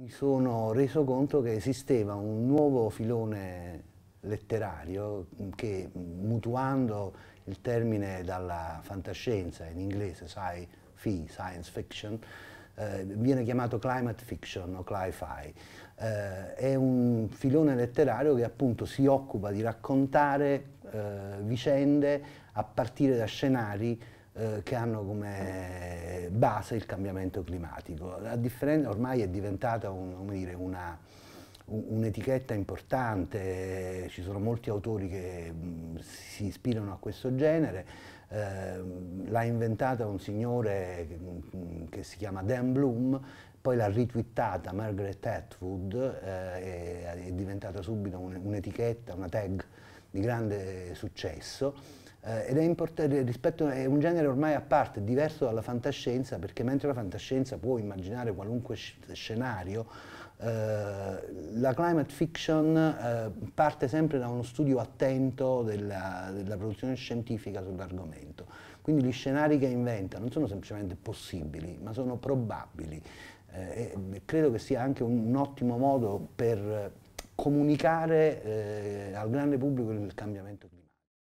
Mi sono reso conto che esisteva un nuovo filone letterario che mutuando il termine dalla fantascienza in inglese sci-fi, science fiction, eh, viene chiamato climate fiction o cli-fi. Eh, è un filone letterario che appunto si occupa di raccontare eh, vicende a partire da scenari eh, che hanno come base il cambiamento climatico. La differenza ormai è diventata un, un'etichetta importante, ci sono molti autori che mm, si ispirano a questo genere, ehm, l'ha inventata un signore mm, che, si chiama Dan Bloom, poi l'ha ritwittata Margaret Atwood, è, eh, è diventata subito un'etichetta, una tag di grande successo eh, ed è importante rispetto è un genere ormai a parte, diverso dalla fantascienza, perché mentre la fantascienza può immaginare qualunque scenario, eh, la climate fiction eh, parte sempre da uno studio attento della, della produzione scientifica sull'argomento. Quindi gli scenari che inventa non sono semplicemente possibili, ma sono probabili. Eh, credo che sia anche un, un ottimo modo per comunicare eh, al grande pubblico il cambiamento climatico.